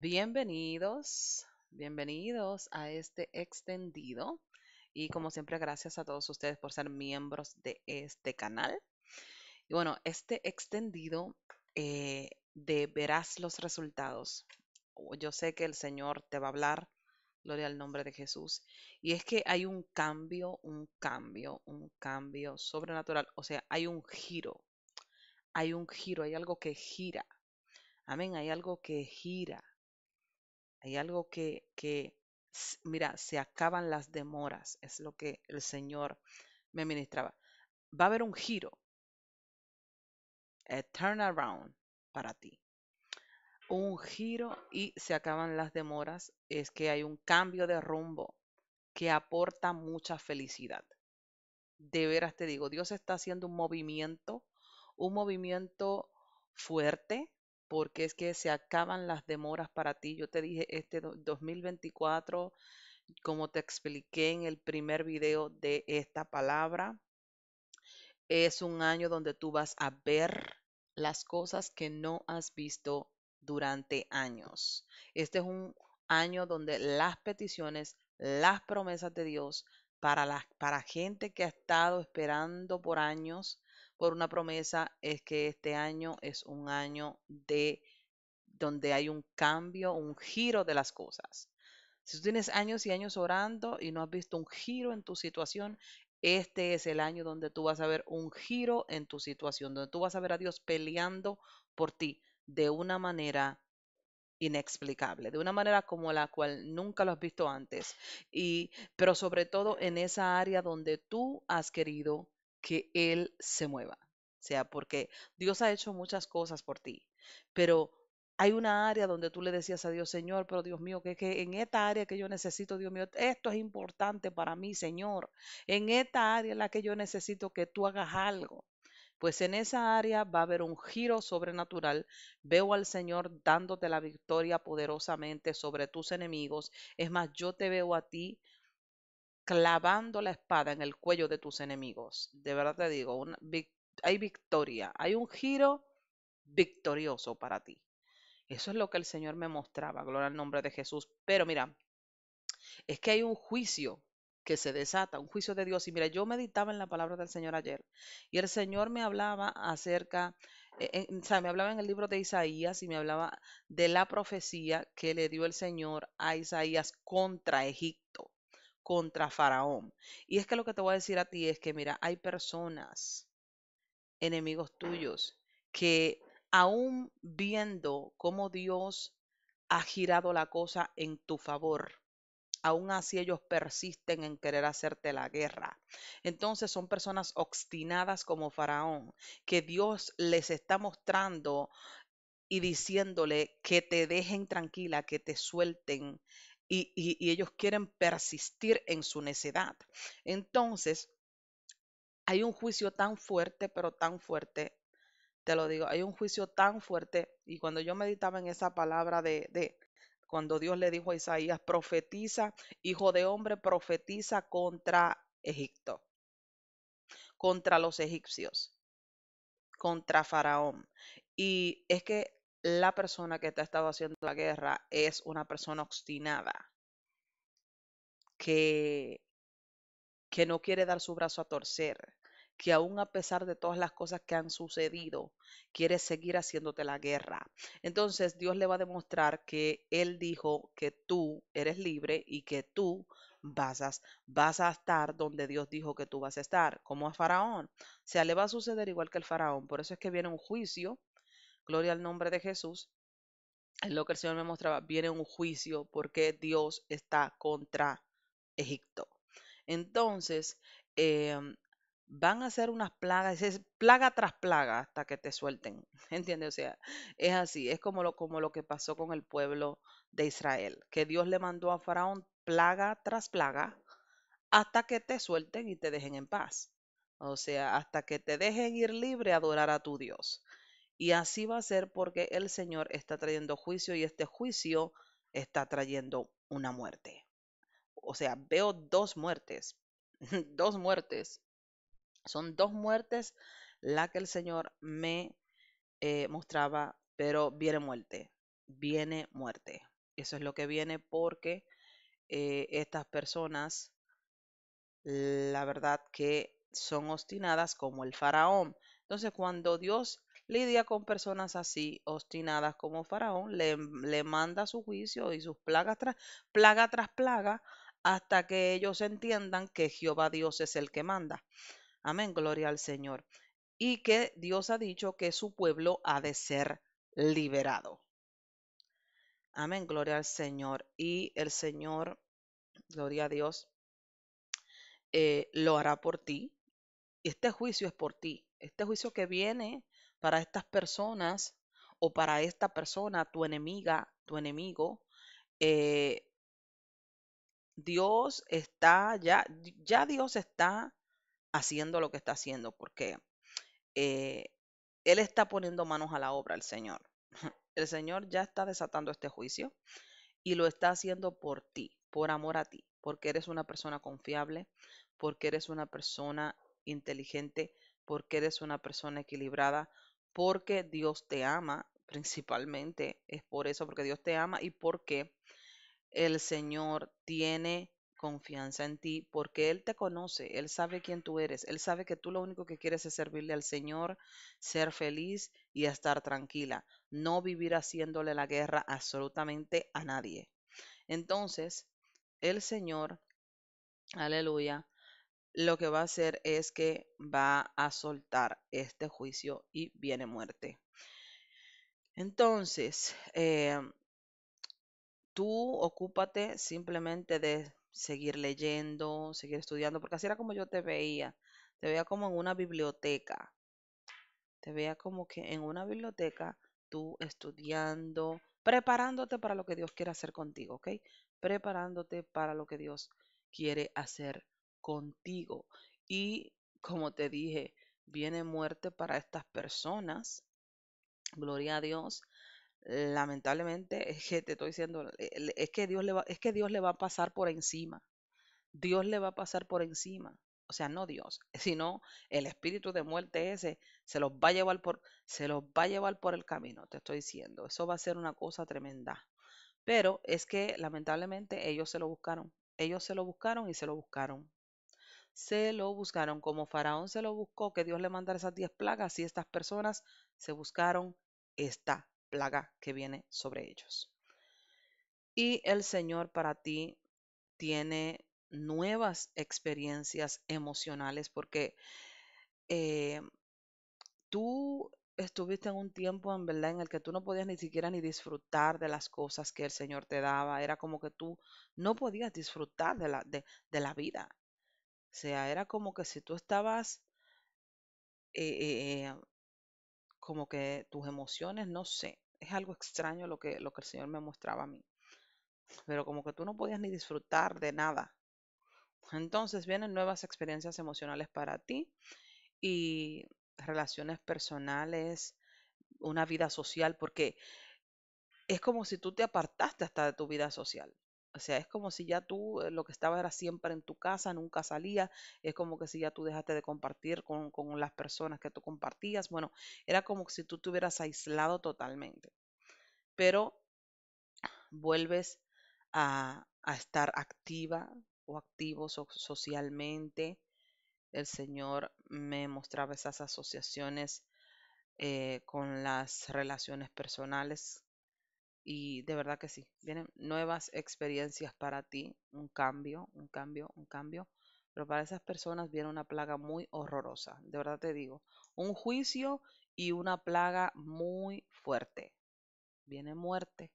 Bienvenidos, bienvenidos a este extendido y como siempre gracias a todos ustedes por ser miembros de este canal. Y bueno, este extendido eh, de verás los resultados. Yo sé que el Señor te va a hablar, gloria al nombre de Jesús. Y es que hay un cambio, un cambio, un cambio sobrenatural. O sea, hay un giro, hay un giro, hay algo que gira. Amén, hay algo que gira hay algo que, que, mira, se acaban las demoras, es lo que el Señor me ministraba. Va a haber un giro, a turnaround para ti. Un giro y se acaban las demoras, es que hay un cambio de rumbo que aporta mucha felicidad. De veras te digo, Dios está haciendo un movimiento, un movimiento fuerte, porque es que se acaban las demoras para ti. Yo te dije, este 2024, como te expliqué en el primer video de esta palabra, es un año donde tú vas a ver las cosas que no has visto durante años. Este es un año donde las peticiones, las promesas de Dios para, la, para gente que ha estado esperando por años, por una promesa es que este año es un año de donde hay un cambio, un giro de las cosas. Si tú tienes años y años orando y no has visto un giro en tu situación, este es el año donde tú vas a ver un giro en tu situación, donde tú vas a ver a Dios peleando por ti de una manera inexplicable, de una manera como la cual nunca lo has visto antes. Y pero sobre todo en esa área donde tú has querido que Él se mueva. sea, porque Dios ha hecho muchas cosas por ti, pero hay una área donde tú le decías a Dios, Señor, pero Dios mío, que, que en esta área que yo necesito, Dios mío, esto es importante para mí, Señor. En esta área en la que yo necesito que tú hagas algo. Pues en esa área va a haber un giro sobrenatural. Veo al Señor dándote la victoria poderosamente sobre tus enemigos. Es más, yo te veo a ti clavando la espada en el cuello de tus enemigos. De verdad te digo, hay victoria, hay un giro victorioso para ti. Eso es lo que el Señor me mostraba, gloria al nombre de Jesús. Pero mira, es que hay un juicio que se desata, un juicio de Dios. Y mira, yo meditaba en la palabra del Señor ayer y el Señor me hablaba acerca, e-, o sea, me hablaba en el libro de Isaías y me hablaba de la profecía que le dio el Señor a Isaías contra Egipto contra Faraón. Y es que lo que te voy a decir a ti es que, mira, hay personas, enemigos tuyos, que aún viendo cómo Dios ha girado la cosa en tu favor, aún así ellos persisten en querer hacerte la guerra. Entonces son personas obstinadas como Faraón, que Dios les está mostrando y diciéndole que te dejen tranquila, que te suelten, y, ellos quieren persistir en su necedad. Entonces, hay un juicio tan fuerte, pero tan fuerte, te lo digo, hay un juicio tan fuerte y cuando yo meditaba en esa palabra de, de cuando Dios le dijo a Isaías, profetiza, hijo de hombre, profetiza contra Egipto, contra los egipcios, contra Faraón. Y es que la persona que te ha estado haciendo la guerra es una persona obstinada, que, que no quiere dar su brazo a torcer, que aún a pesar de todas las cosas que han sucedido, quiere seguir haciéndote la guerra. Entonces Dios le va a demostrar que Él dijo que tú eres libre y que tú vas vas a estar donde Dios dijo que tú vas a estar, como a Faraón. O sea, le va a suceder igual que el Faraón. Por eso es que viene un juicio gloria al nombre de Jesús, es lo que el Señor me mostraba, viene un juicio porque Dios está contra Egipto. Entonces, em, van a ser unas plagas, es plaga tras plaga hasta que te suelten, ¿entiendes? O sea, es así, es como lo, como lo que pasó con el pueblo de Israel, que Dios le mandó a Faraón plaga tras plaga hasta que te suelten y te dejen en paz. O sea, hasta que te dejen ir libre a adorar a tu Dios. Y así va a ser porque el Señor está trayendo juicio y este juicio está trayendo una muerte. O sea, veo dos muertes, dos muertes. Son dos muertes la que el Señor me eh, mostraba, pero viene muerte, viene muerte. Eso es lo que viene porque eh, estas personas, la verdad que son obstinadas como el faraón. Entonces, cuando Dios lidia con personas así, obstinadas como Faraón, le, manda su juicio y sus plagas tras plaga tras plaga hasta que ellos entiendan que Jehová Dios es el que manda. Amén, gloria al Señor. Y que Dios ha dicho que su pueblo ha de ser liberado. Amén, gloria al Señor. Y el Señor, gloria a Dios, eh, lo hará por ti. Este juicio es por ti. Este juicio que viene para estas personas o para esta persona, tu enemiga, tu enemigo, eh, Dios está, ya, ya Dios está haciendo lo que está haciendo, porque eh, Él está poniendo manos a la obra, el Señor. El Señor ya está desatando este juicio y lo está haciendo por ti, por amor a ti, porque eres una persona confiable, porque eres una persona inteligente, porque eres una persona equilibrada, porque Dios te ama, principalmente es por eso, porque Dios te ama y porque el Señor tiene confianza en ti, porque Él te conoce, Él sabe quién tú eres, Él sabe que tú lo único que quieres es servirle al Señor, ser feliz y estar tranquila, no vivir haciéndole la guerra absolutamente a nadie. Entonces, el Señor, aleluya, lo que va a hacer es que va a soltar este juicio y viene muerte. Entonces, em, tú ocúpate simplemente de seguir leyendo, seguir estudiando, porque así era como yo te veía. Te veía como en una biblioteca. Te veía como que en una biblioteca tú estudiando, preparándote para lo que Dios quiere hacer contigo, ¿ok? Preparándote para lo que Dios quiere hacer contigo. Y como te dije, viene muerte para estas personas. Gloria a Dios. Lamentablemente, es que te estoy diciendo, eh, es que Dios le va, es que Dios le va a pasar por encima. Dios le va a pasar por encima. O sea, no Dios, sino el espíritu de muerte ese se los va a llevar por, se los va a llevar por el camino, te estoy diciendo. Eso va a ser una cosa tremenda. Pero es que lamentablemente ellos se lo buscaron. Ellos se lo buscaron y se lo buscaron se lo buscaron. Como Faraón se lo buscó, que Dios le mandara esas diez plagas, y estas personas se buscaron esta plaga que viene sobre ellos. Y el Señor para ti tiene nuevas experiencias emocionales porque eh, tú estuviste en un tiempo en verdad en el que tú no podías ni siquiera ni disfrutar de las cosas que el Señor te daba. Era como que tú no podías disfrutar de la vida sea, era como que si tú estabas, eh, eh, como que tus emociones, no sé, es algo extraño lo que, lo que el Señor me mostraba a mí, pero como que tú no podías ni disfrutar de nada. Entonces vienen nuevas experiencias emocionales para ti y relaciones personales, una vida social, porque es como si tú te apartaste hasta de tu vida social. O sea, es como si ya tú eh, lo que estaba era siempre en tu casa, nunca salías, es como que si ya tú dejaste de compartir con, las personas que tú compartías. Bueno, era como si tú te hubieras aislado totalmente. Pero vuelves a, estar activa o activo socialmente. El Señor me mostraba esas asociaciones eh, con las relaciones personales y de verdad que sí, vienen nuevas experiencias para ti, un cambio, un cambio, un cambio, pero para esas personas viene una plaga muy horrorosa, de verdad te digo, un juicio y una plaga muy fuerte, viene muerte,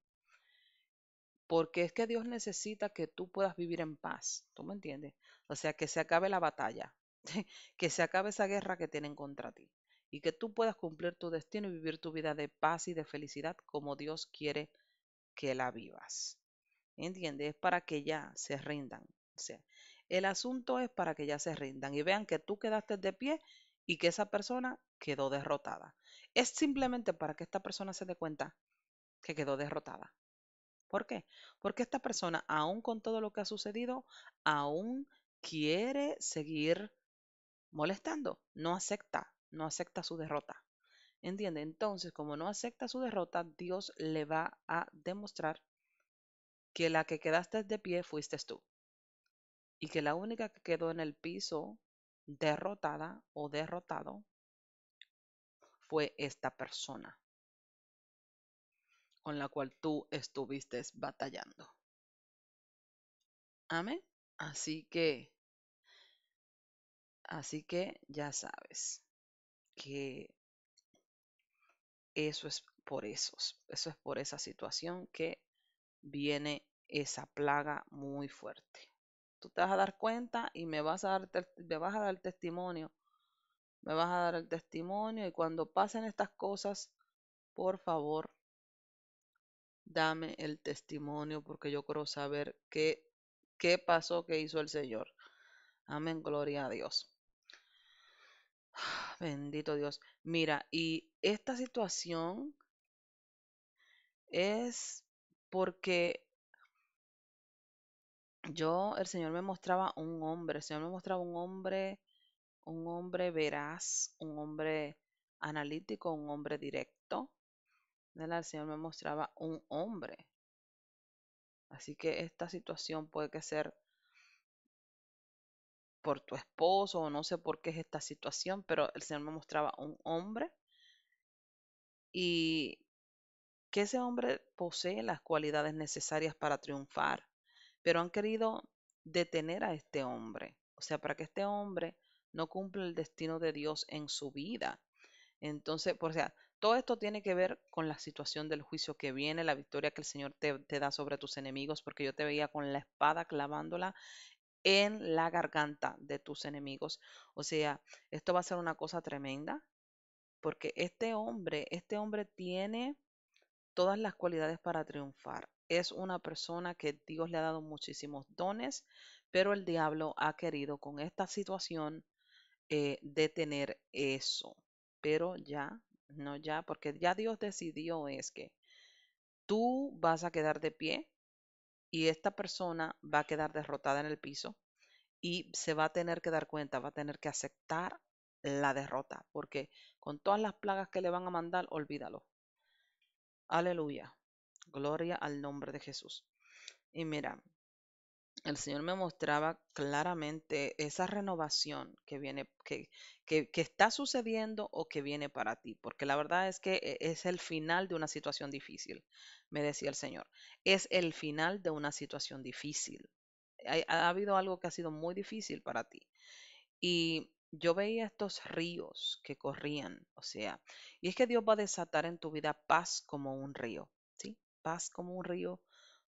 porque es que Dios necesita que tú puedas vivir en paz, ¿tú me entiendes? O sea, que se acabe la batalla, que se acabe esa guerra que tienen contra ti y que tú puedas cumplir tu destino y vivir tu vida de paz y de felicidad como Dios quiere que la vivas. ¿Entiendes? Es para que ya se rindan. O sea, el asunto es para que ya se rindan y vean que tú quedaste de pie y que esa persona quedó derrotada. Es simplemente para que esta persona se dé cuenta que quedó derrotada. ¿Por qué? Porque esta persona, aún con todo lo que ha sucedido, aún quiere seguir molestando, no acepta, no acepta su derrota. ¿Entiende? Entonces, como no acepta su derrota, Dios le va a demostrar que la que quedaste de pie fuiste tú. Y que la única que quedó en el piso derrotada o derrotado fue esta persona con la cual tú estuviste batallando. Amén. Así que, así que ya sabes que eso es por esos, eso es por esa situación que viene esa plaga muy fuerte. Tú te vas a dar cuenta y me vas a dar, me vas a dar testimonio. Me vas a dar el testimonio y cuando pasen estas cosas, por favor, dame el testimonio porque yo quiero saber qué, qué pasó, qué hizo el Señor. Amén, gloria a Dios. Bendito Dios. Mira, y esta situación es porque yo, el Señor me mostraba un hombre, el Señor me mostraba un hombre, un hombre veraz, un hombre analítico, un hombre directo. El Señor me mostraba un hombre. Así que esta situación puede que ser por tu esposo o no sé por qué es esta situación, pero el Señor me mostraba un hombre y que ese hombre posee las cualidades necesarias para triunfar, pero han querido detener a este hombre, o sea, para que este hombre no cumpla el destino de Dios en su vida. Entonces, por sea, todo esto tiene que ver con la situación del juicio que viene, la victoria que el Señor te, da sobre tus enemigos, porque yo te veía con la espada clavándola en la garganta de tus enemigos. O sea, esto va a ser una cosa tremenda porque este hombre, este hombre tiene todas las cualidades para triunfar. Es una persona que Dios le ha dado muchísimos dones, pero el diablo ha querido con esta situación eh, detener eso. Pero ya, no ya, porque ya Dios decidió es que tú vas a quedar de pie y esta persona va a quedar derrotada en el piso y se va a tener que dar cuenta, va a tener que aceptar la derrota, porque con todas las plagas que le van a mandar, olvídalo. Aleluya. Gloria al nombre de Jesús. Y mira, el Señor me mostraba claramente esa renovación que viene, que, está sucediendo o que viene para ti, porque la verdad es que eh, es el final de una situación difícil, me decía el Señor, es el final de una situación difícil. Ha, ha habido algo que ha sido muy difícil para ti. Y yo veía estos ríos que corrían, o sea, y es que Dios va a desatar en tu vida paz como un río, ¿sí? Paz como un río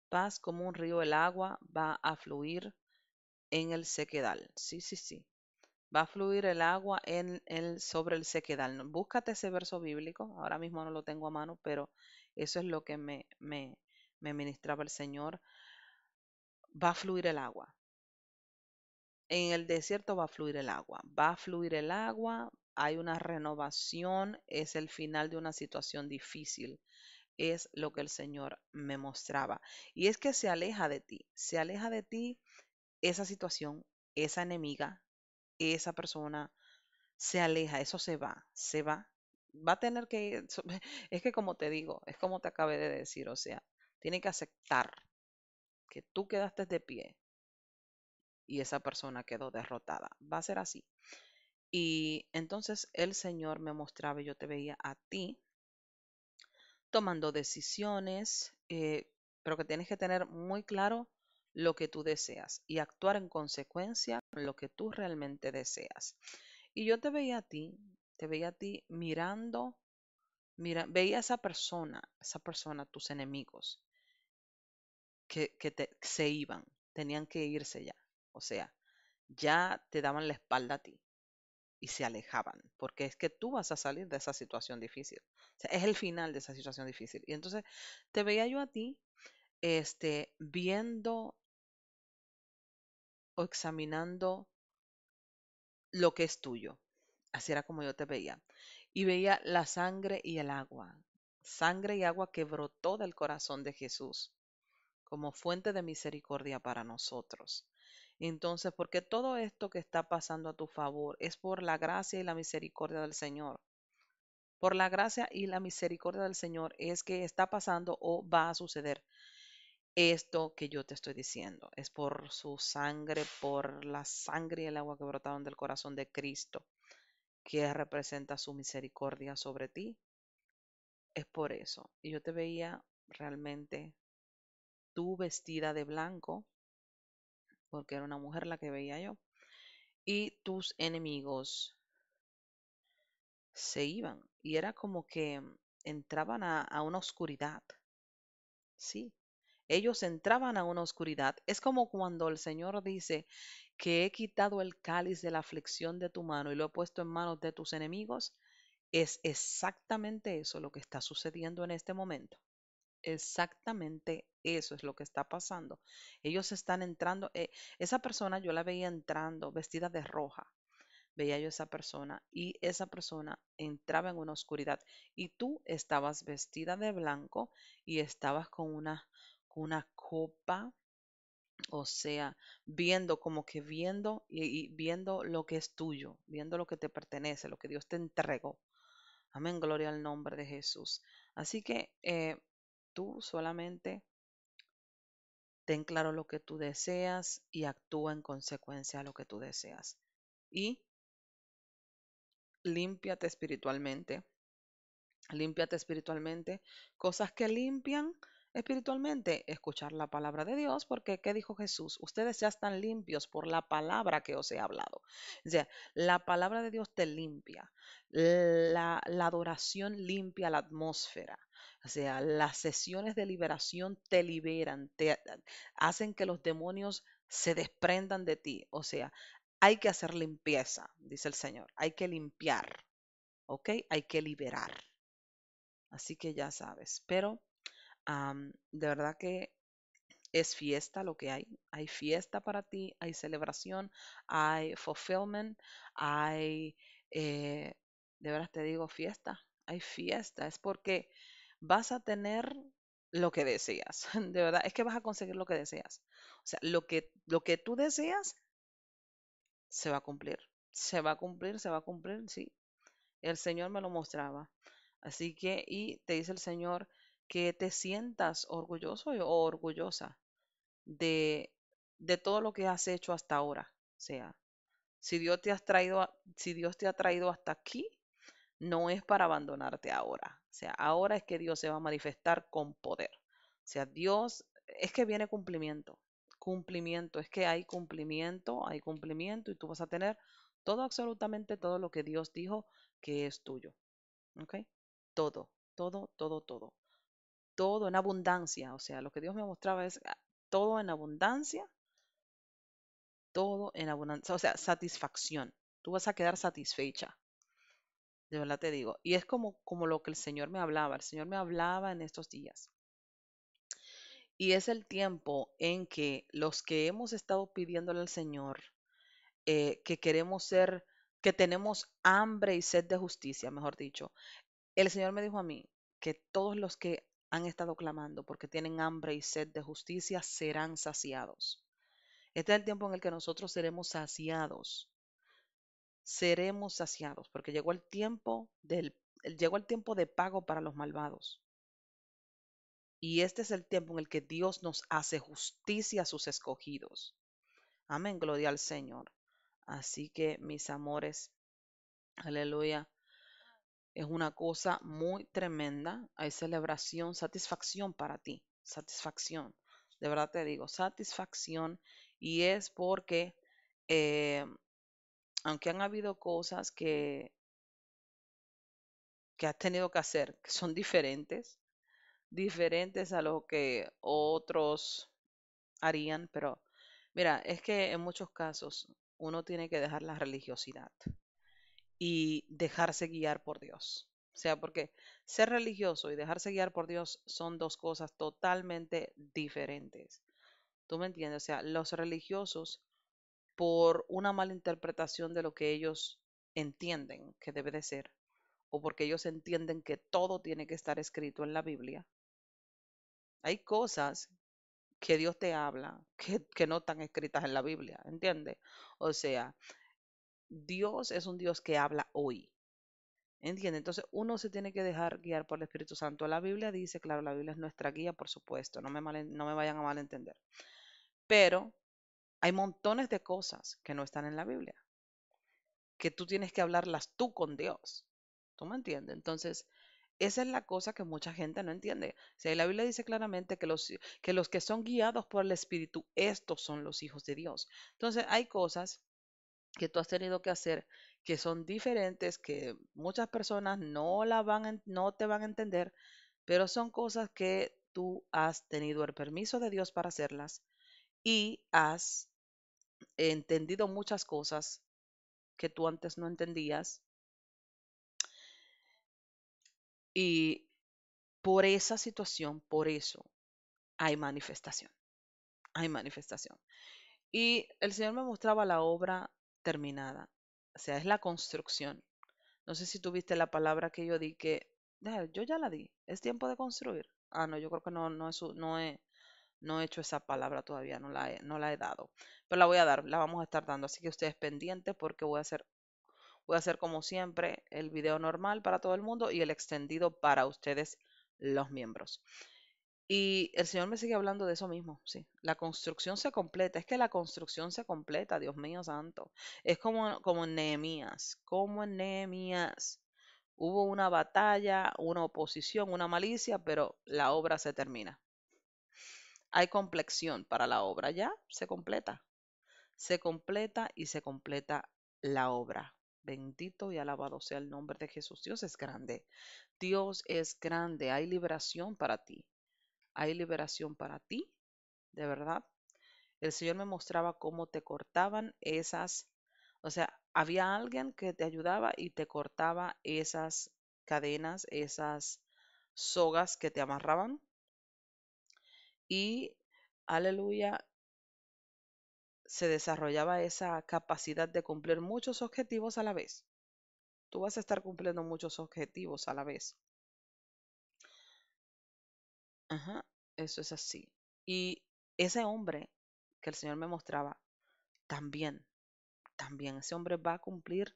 Paz como un río, el agua va a fluir en el sequedal. Sí, sí, sí. Va a fluir el agua en el, sobre el sequedal. Búscate ese verso bíblico. Ahora mismo no lo tengo a mano, pero eso es lo que me, me, me ministraba el Señor. Va a fluir el agua. En el desierto va a fluir el agua. Va a fluir el agua. Hay una renovación. Es el final de una situación difícil es lo que el Señor me mostraba. Y es que se aleja de ti, se aleja de ti esa situación, esa enemiga, esa persona, se aleja, eso se va, se va. Va a tener que, es que como te digo, es como te acabé de decir, o sea, tiene que aceptar que tú quedaste de pie y esa persona quedó derrotada. Va a ser así. Y entonces el Señor me mostraba, yo te veía a ti tomando decisiones, eh, pero que tienes que tener muy claro lo que tú deseas y actuar en consecuencia con lo que tú realmente deseas. Y yo te veía a ti, te veía a ti mirando, mira, veía a esa persona, esa persona, tus enemigos, que, se iban, tenían que irse ya. O sea, ya te daban la espalda a ti y se alejaban, porque es que tú vas a salir de esa situación difícil. O sea, es el final de esa situación difícil. Y entonces te veía yo a ti este, viendo o examinando lo que es tuyo. Así era como yo te veía. Y veía la sangre y el agua, sangre y agua que brotó del corazón de Jesús como fuente de misericordia para nosotros. Entonces, porque todo esto que está pasando a tu favor es por la gracia y la misericordia del Señor. Por la gracia y la misericordia del Señor es que está pasando o va a suceder esto que yo te estoy diciendo. Es por su sangre, por la sangre y el agua que brotaron del corazón de Cristo, que representa su misericordia sobre ti. Es por eso. Y yo te veía realmente tú vestida de blanco, porque era una mujer la que veía yo. Y tus enemigos se iban. Y era como que entraban a, una oscuridad. Sí, ellos entraban a una oscuridad. Es como cuando el Señor dice que he quitado el cáliz de la aflicción de tu mano y lo he puesto en manos de tus enemigos. Es exactamente eso lo que está sucediendo en este momento. Exactamente eso es lo que está pasando. Ellos están entrando, eh, esa persona yo la veía entrando vestida de roja, veía yo esa persona y esa persona entraba en una oscuridad y tú estabas vestida de blanco y estabas con una, una copa, o sea, viendo como que viendo y, viendo lo que es tuyo, viendo lo que te pertenece, lo que Dios te entregó. Amén, gloria al nombre de Jesús. Así que eh, tú solamente ten claro lo que tú deseas y actúa en consecuencia a lo que tú deseas. Y límpiate espiritualmente. Límpiate espiritualmente. Cosas que limpian espiritualmente, escuchar la palabra de Dios, porque ¿qué dijo Jesús? Ustedes ya están limpios por la palabra que os he hablado. O sea, la palabra de Dios te limpia. La, la adoración limpia la atmósfera. O sea, las sesiones de liberación te liberan, te hacen que los demonios se desprendan de ti. O sea, hay que hacer limpieza, dice el Señor. Hay que limpiar, ¿ok? Hay que liberar. Así que ya sabes. Pero de verdad que es fiesta lo que hay. Hay fiesta para ti, hay celebración, hay fulfillment, hay, eh, de verdad te digo, fiesta. Hay fiesta. Es porque vas a tener lo que deseas, de verdad, es que vas a conseguir lo que deseas. O sea, lo que, lo que tú deseas se va a cumplir, se va a cumplir, se va a cumplir, sí. El Señor me lo mostraba. Así que, y te dice el Señor que te sientas orgulloso o orgullosa de, de todo lo que has hecho hasta ahora. O sea, si Dios te, has traído, si Dios te ha traído hasta aquí, no es para abandonarte ahora. O sea, ahora es que Dios se va a manifestar con poder. O sea, Dios es que viene cumplimiento. Cumplimiento, es que hay cumplimiento, hay cumplimiento y tú vas a tener todo, absolutamente todo lo que Dios dijo que es tuyo. ¿Ok? Todo, todo, todo, todo. Todo en abundancia. O sea, lo que Dios me mostraba es ah, todo en abundancia. Todo en abundancia. O sea, satisfacción. Tú vas a quedar satisfecha de verdad te digo. Y es como, como lo que el Señor me hablaba. El Señor me hablaba en estos días. Y es el tiempo en que los que hemos estado pidiéndole al Señor eh, que queremos ser, que tenemos hambre y sed de justicia, mejor dicho. El Señor me dijo a mí que todos los que han estado clamando porque tienen hambre y sed de justicia serán saciados. Este es el tiempo en el que nosotros seremos saciados seremos saciados, porque llegó el tiempo del llegó el tiempo de pago para los malvados. Y este es el tiempo en el que Dios nos hace justicia a sus escogidos. Amén, gloria al Señor. Así que, mis amores, aleluya. Es una cosa muy tremenda. Hay celebración, satisfacción para ti. Satisfacción. De verdad te digo, satisfacción. Y es porque eh, aunque han habido cosas que, que has tenido que hacer, que son diferentes, diferentes a lo que otros harían, pero mira, es que en muchos casos uno tiene que dejar la religiosidad y dejarse guiar por Dios. O sea, porque ser religioso y dejarse guiar por Dios son dos cosas totalmente diferentes. ¿Tú me entiendes? O sea, los religiosos por una mala interpretación de lo que ellos entienden que debe de ser, o porque ellos entienden que todo tiene que estar escrito en la Biblia. Hay cosas que Dios te habla que, no están escritas en la Biblia, ¿entiendes? O sea, Dios es un Dios que habla hoy. ¿Entiendes? Entonces uno se tiene que dejar guiar por el Espíritu Santo. La Biblia dice, claro, la Biblia es nuestra guía, por supuesto, no me, no me vayan a malentender. Pero hay montones de cosas que no están en la Biblia, que tú tienes que hablarlas tú con Dios. ¿Tú me entiendes? Entonces, esa es la cosa que mucha gente no entiende. O sea, la Biblia dice claramente que los, que los que son guiados por el Espíritu, estos son los hijos de Dios. Entonces, hay cosas que tú has tenido que hacer que son diferentes, que muchas personas no, la van, no te van a entender, pero son cosas que tú has tenido el permiso de Dios para hacerlas y has entendido muchas cosas que tú antes no entendías. Y por esa situación, por eso, hay manifestación. Hay manifestación. Y el Señor me mostraba la obra terminada. O sea, es la construcción. No sé si tuviste la palabra que yo di que, yo ya la di, es tiempo de construir. Ah, no, yo creo que no, no, es, no, es, no he hecho esa palabra todavía, no la he, dado. Pero la voy a dar, la vamos a estar dando. Así que ustedes pendientes porque voy a hacer Voy a hacer como siempre el video normal para todo el mundo y el extendido para ustedes los miembros. Y el Señor me sigue hablando de eso mismo, sí. La construcción se completa, es que la construcción se completa, Dios mío santo. Es como, como en Nehemías, como en Nehemías. Hubo una batalla, una oposición, una malicia, pero la obra se termina. Hay complexión para la obra, ya se completa. Se completa y se completa la obra. Bendito y alabado sea el nombre de Jesús. Dios es grande. Dios es grande. Hay liberación para ti. Hay liberación para ti. De verdad. El Señor me mostraba cómo te cortaban esas. O sea, había alguien que te ayudaba y te cortaba esas cadenas, esas sogas que te amarraban y, aleluya, se desarrollaba esa capacidad de cumplir muchos objetivos a la vez. Tú vas a estar cumpliendo muchos objetivos a la vez. Ajá, eso es así. Y ese hombre que el Señor me mostraba, también, también ese hombre va a cumplir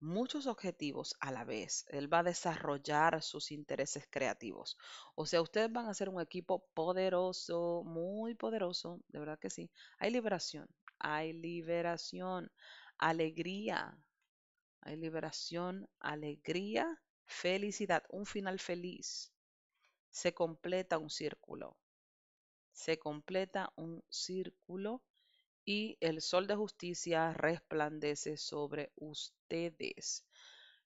muchos objetivos a la vez. Él va a desarrollar sus intereses creativos. O sea, ustedes van a ser un equipo poderoso, muy poderoso, de verdad que sí. Hay liberación, hay liberación, alegría, hay liberación, alegría, felicidad, un final feliz. Se completa un círculo. Se completa un círculo y el sol de justicia resplandece sobre ustedes.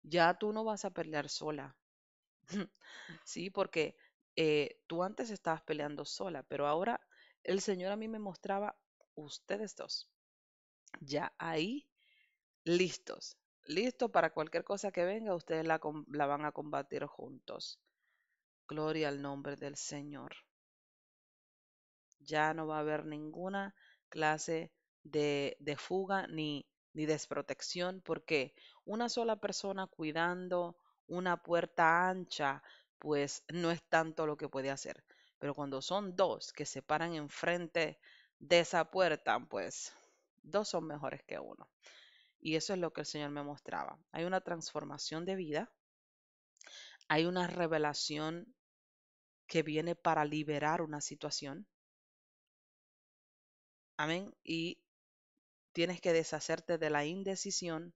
Ya tú no vas a pelear sola. sí, porque eh, tú antes estabas peleando sola, pero ahora el Señor a mí me mostraba ustedes dos. Ya ahí, listos. listo para cualquier cosa que venga, ustedes la van a combatir juntos. Gloria al nombre del Señor. Ya no va a haber ninguna clase de, de fuga ni, ni desprotección, porque una sola persona cuidando una puerta ancha, pues no es tanto lo que puede hacer. Pero cuando son dos que se paran enfrente de esa puerta, pues dos son mejores que uno. Y eso es lo que el Señor me mostraba. Hay una transformación de vida, hay una revelación que viene para liberar una situación, Amén. Y tienes que deshacerte de la indecisión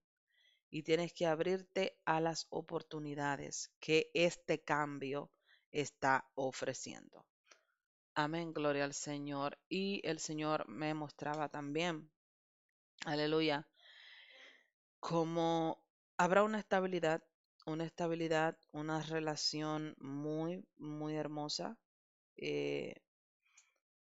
y tienes que abrirte a las oportunidades que este cambio está ofreciendo. Amén, gloria al Señor. Y el Señor me mostraba también, aleluya, como habrá una estabilidad, una estabilidad, una relación muy, muy hermosa, eh,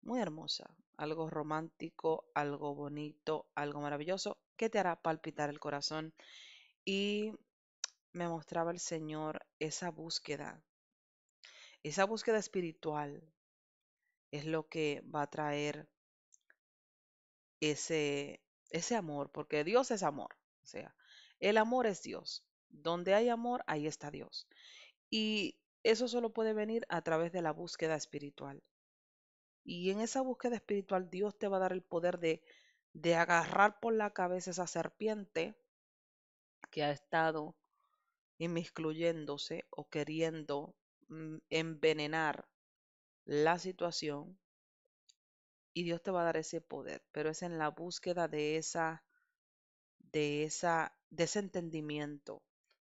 muy hermosa, algo romántico, algo bonito, algo maravilloso, que te hará palpitar el corazón. Y me mostraba el Señor esa búsqueda, esa búsqueda espiritual es lo que va a traer ese, ese amor, porque Dios es amor, o sea, el amor es Dios. Donde hay amor, ahí está Dios. Y eso solo puede venir a través de la búsqueda espiritual. Y en esa búsqueda espiritual Dios te va a dar el poder de, de agarrar por la cabeza esa serpiente que ha estado inmiscluyéndose o queriendo mm, envenenar la situación y Dios te va a dar ese poder, pero es en la búsqueda de esa de esa ese entendimiento,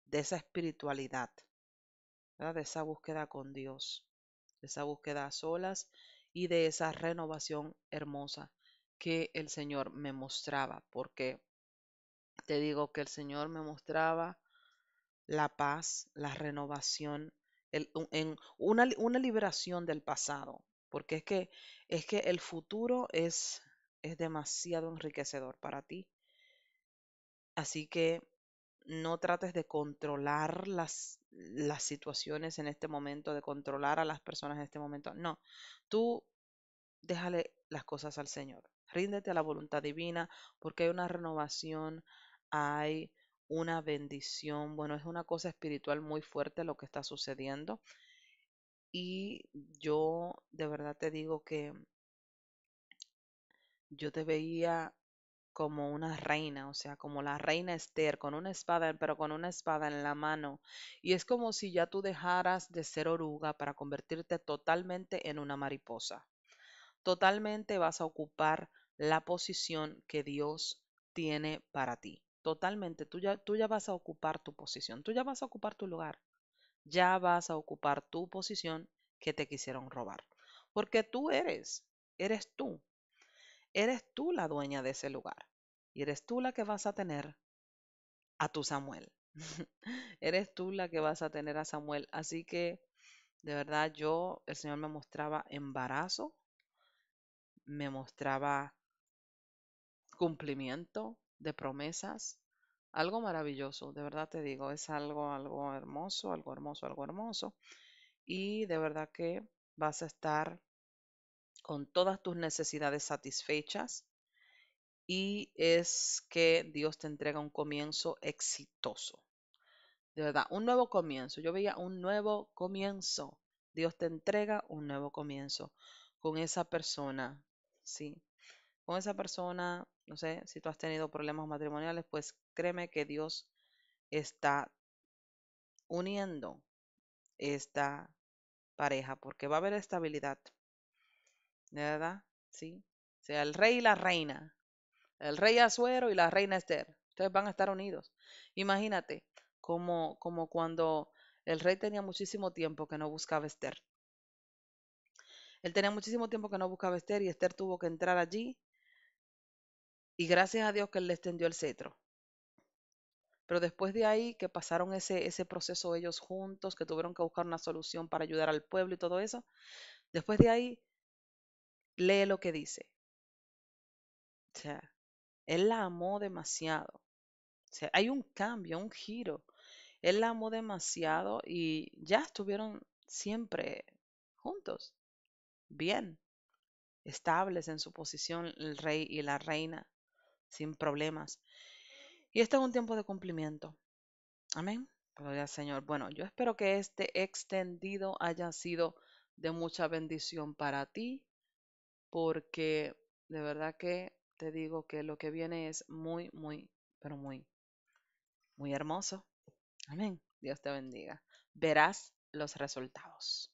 de esa espiritualidad, ¿verdad? de esa búsqueda con Dios, de esa búsqueda a solas y de esa renovación hermosa que el Señor me mostraba, porque te digo que el Señor me mostraba la paz, la renovación, en una, una, liberación del pasado, porque es que, es que el futuro es, es demasiado enriquecedor para ti. Así que no trates de controlar las, las situaciones en este momento, de controlar a las personas en este momento. No, tú déjale las cosas al Señor. Ríndete a la voluntad divina porque hay una renovación, hay una bendición. Bueno, es una cosa espiritual muy fuerte lo que está sucediendo. Y yo de verdad te digo que yo te veía como una reina, o sea, como la reina Esther, con una espada, pero con una espada en la mano. Y es como si ya tú dejaras de ser oruga para convertirte totalmente en una mariposa. Totalmente vas a ocupar la posición que Dios tiene para ti. Totalmente, tú ya, tú ya vas a ocupar tu posición, tú ya vas a ocupar tu lugar, ya vas a ocupar tu posición que te quisieron robar. Porque tú eres, eres tú, Eres tú la dueña de ese lugar y eres tú la que vas a tener a tu Samuel. eres tú la que vas a tener a Samuel. Así que, de verdad, yo, el Señor me mostraba embarazo, me mostraba cumplimiento de promesas, algo maravilloso, de verdad te digo, es algo, algo hermoso, algo hermoso, algo hermoso. Y de verdad que vas a estar con todas tus necesidades satisfechas y es que Dios te entrega un comienzo exitoso. De verdad, un nuevo comienzo. Yo veía un nuevo comienzo. Dios te entrega un nuevo comienzo con esa persona, ¿sí? Con esa persona, no sé, si tú has tenido problemas matrimoniales, pues créeme que Dios está uniendo esta pareja porque va a haber estabilidad, ¿verdad? ¿Sí? O sea, el rey y la reina, el rey Azuero y la reina Esther, ustedes van a estar unidos. Imagínate, como, como cuando el rey tenía muchísimo tiempo que no buscaba Esther. Él tenía muchísimo tiempo que no buscaba Esther y Esther tuvo que entrar allí y gracias a Dios que él le extendió el cetro. Pero después de ahí, que pasaron ese, ese proceso ellos juntos, que tuvieron que buscar una solución para ayudar al pueblo y todo eso, después de ahí lee lo que dice. O él la amó demasiado. hay un cambio, un giro. Él la amó demasiado y ya estuvieron siempre juntos, bien, estables en su posición el rey y la reina, sin problemas. Y este es un tiempo de cumplimiento. Amén. Gloria al Señor. Bueno, yo espero que este extendido haya sido de mucha bendición para ti, porque de verdad que te digo que lo que viene es muy, muy, pero muy, muy hermoso. Amén. Dios te bendiga. Verás los resultados.